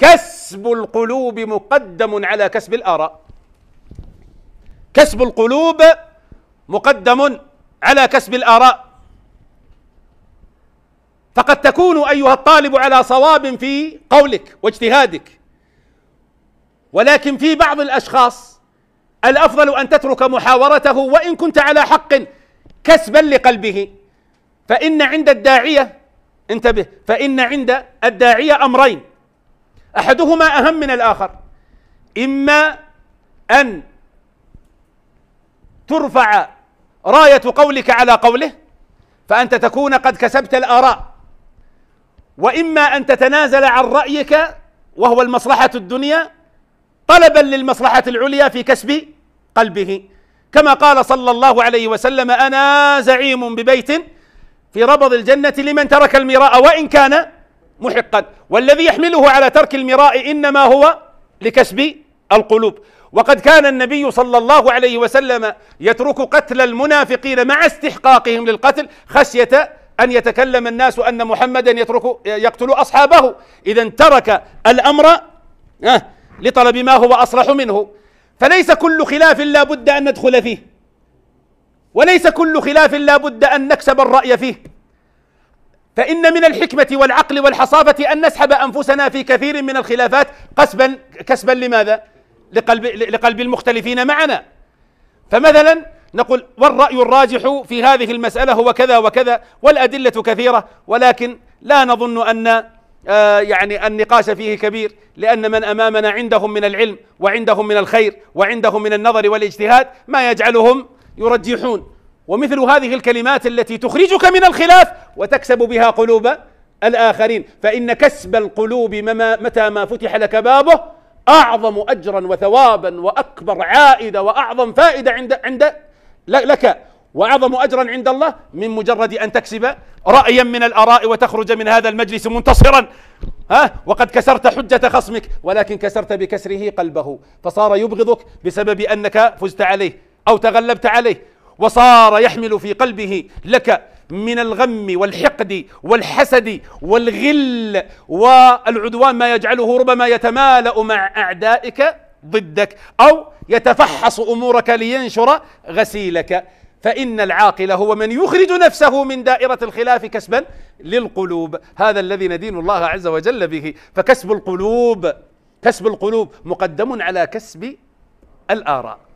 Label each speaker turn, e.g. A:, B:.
A: كسب القلوب مقدم على كسب الآراء كسب القلوب مقدم على كسب الآراء فقد تكون أيها الطالب على صواب في قولك واجتهادك ولكن في بعض الأشخاص الأفضل أن تترك محاورته وإن كنت على حق كسبا لقلبه فإن عند الداعية انتبه فإن عند الداعية أمرين احدهما اهم من الاخر اما ان ترفع رايه قولك على قوله فانت تكون قد كسبت الاراء واما ان تتنازل عن رايك وهو المصلحه الدنيا طلبا للمصلحه العليا في كسب قلبه كما قال صلى الله عليه وسلم انا زعيم ببيت في ربض الجنه لمن ترك المراء وان كان محقا والذي يحمله على ترك المراء إنما هو لكسب القلوب وقد كان النبي صلى الله عليه وسلم يترك قتل المنافقين مع استحقاقهم للقتل خشية أن يتكلم الناس أن محمدا يترك يقتل أصحابه إذا ترك الأمر لطلب ما هو أصلح منه فليس كل خلاف لا بد أن ندخل فيه وليس كل خلاف لا بد أن نكسب الرأي فيه فإن من الحكمة والعقل والحصافة أن نسحب أنفسنا في كثير من الخلافات قسبا كسبا لماذا؟ لقلب, لقلب المختلفين معنا فمثلا نقول والرأي الراجح في هذه المسألة هو كذا وكذا والأدلة كثيرة ولكن لا نظن أن آه يعني النقاش فيه كبير لأن من أمامنا عندهم من العلم وعندهم من الخير وعندهم من النظر والاجتهاد ما يجعلهم يرجحون ومثل هذه الكلمات التي تخرجك من الخلاف وتكسب بها قلوب الآخرين فإن كسب القلوب متى ما فتح لك بابه أعظم أجرا وثوابا وأكبر عائدة وأعظم فائدة عند عند لك وأعظم أجرا عند الله من مجرد أن تكسب رأيا من الآراء وتخرج من هذا المجلس منتصرا ها وقد كسرت حجة خصمك ولكن كسرت بكسره قلبه فصار يبغضك بسبب أنك فزت عليه أو تغلبت عليه وصار يحمل في قلبه لك من الغم والحقد والحسد والغل والعدوان ما يجعله ربما يتمالأ مع أعدائك ضدك أو يتفحص أمورك لينشر غسيلك فإن العاقل هو من يخرج نفسه من دائرة الخلاف كسبا للقلوب هذا الذي ندين الله عز وجل به فكسب القلوب كسب القلوب مقدم على كسب الآراء